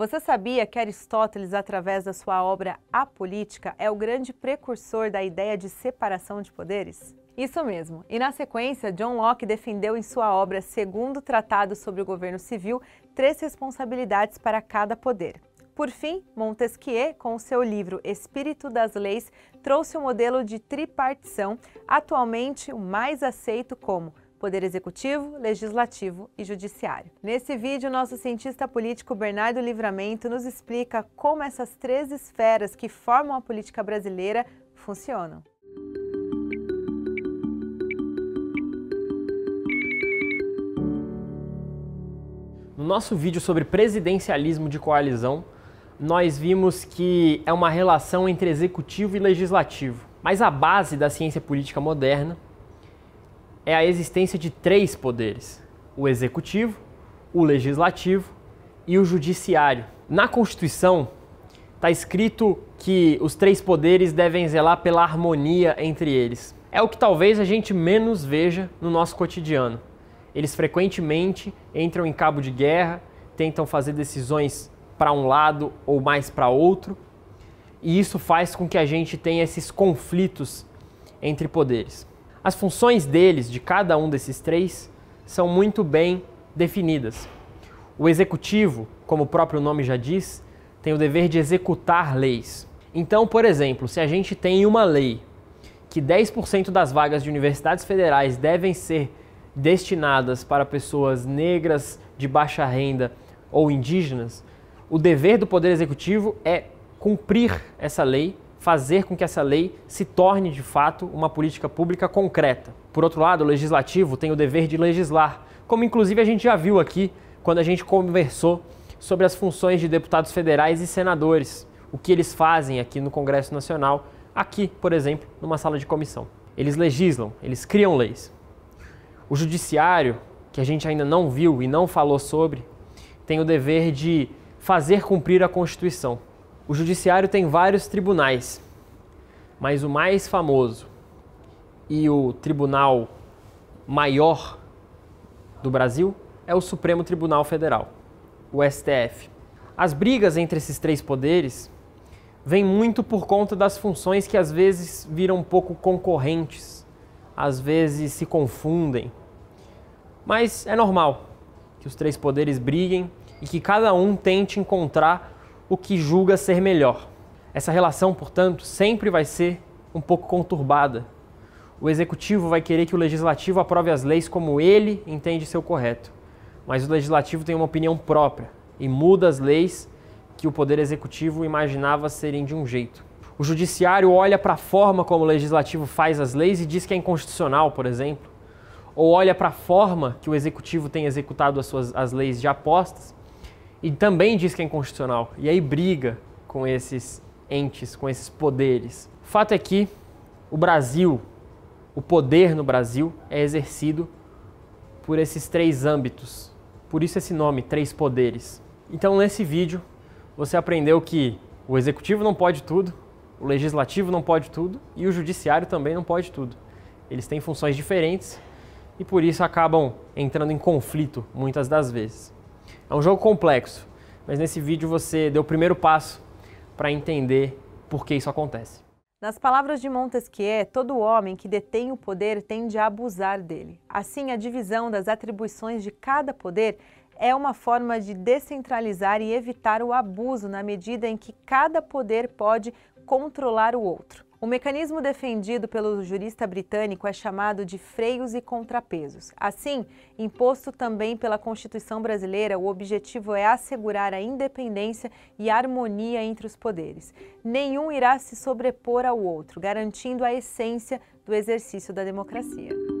Você sabia que Aristóteles, através da sua obra A Política, é o grande precursor da ideia de separação de poderes? Isso mesmo. E na sequência, John Locke defendeu em sua obra Segundo Tratado sobre o Governo Civil três responsabilidades para cada poder. Por fim, Montesquieu, com seu livro Espírito das Leis, trouxe o um modelo de tripartição, atualmente o mais aceito como Poder Executivo, Legislativo e Judiciário. Nesse vídeo, nosso cientista político Bernardo Livramento nos explica como essas três esferas que formam a política brasileira funcionam. No nosso vídeo sobre presidencialismo de coalizão, nós vimos que é uma relação entre executivo e legislativo. Mas a base da ciência política moderna é a existência de três poderes: o executivo, o legislativo e o judiciário. Na Constituição está escrito que os três poderes devem zelar pela harmonia entre eles. É o que talvez a gente menos veja no nosso cotidiano. Eles frequentemente entram em cabo de guerra, tentam fazer decisões para um lado ou mais para outro, e isso faz com que a gente tenha esses conflitos entre poderes. As funções deles, de cada um desses três, são muito bem definidas. O executivo, como o próprio nome já diz, tem o dever de executar leis. Então, por exemplo, se a gente tem uma lei que 10% das vagas de universidades federais devem ser destinadas para pessoas negras de baixa renda ou indígenas, o dever do Poder Executivo é cumprir essa lei fazer com que essa lei se torne de fato uma política pública concreta. Por outro lado, o legislativo tem o dever de legislar, como inclusive a gente já viu aqui quando a gente conversou sobre as funções de deputados federais e senadores, o que eles fazem aqui no Congresso Nacional, aqui, por exemplo, numa sala de comissão. Eles legislam, eles criam leis. O judiciário, que a gente ainda não viu e não falou sobre, tem o dever de fazer cumprir a Constituição. O judiciário tem vários tribunais, mas o mais famoso e o tribunal maior do Brasil é o Supremo Tribunal Federal, o STF. As brigas entre esses três poderes vêm muito por conta das funções que às vezes viram um pouco concorrentes, às vezes se confundem. Mas é normal que os três poderes briguem e que cada um tente encontrar o que julga ser melhor. Essa relação, portanto, sempre vai ser um pouco conturbada. O executivo vai querer que o legislativo aprove as leis como ele entende ser o correto, mas o legislativo tem uma opinião própria e muda as leis que o poder executivo imaginava serem de um jeito. O judiciário olha para a forma como o legislativo faz as leis e diz que é inconstitucional, por exemplo, ou olha para a forma que o executivo tem executado as, suas, as leis de apostas e também diz que é inconstitucional. E aí briga com esses entes, com esses poderes. fato é que o Brasil, o poder no Brasil é exercido por esses três âmbitos. Por isso esse nome, três poderes. Então nesse vídeo você aprendeu que o executivo não pode tudo, o legislativo não pode tudo e o judiciário também não pode tudo. Eles têm funções diferentes e por isso acabam entrando em conflito muitas das vezes. É um jogo complexo, mas nesse vídeo você deu o primeiro passo para entender por que isso acontece. Nas palavras de Montesquieu, todo homem que detém o poder tende a abusar dele. Assim, a divisão das atribuições de cada poder é uma forma de descentralizar e evitar o abuso na medida em que cada poder pode controlar o outro. O mecanismo defendido pelo jurista britânico é chamado de freios e contrapesos. Assim, imposto também pela Constituição brasileira, o objetivo é assegurar a independência e a harmonia entre os poderes. Nenhum irá se sobrepor ao outro, garantindo a essência do exercício da democracia.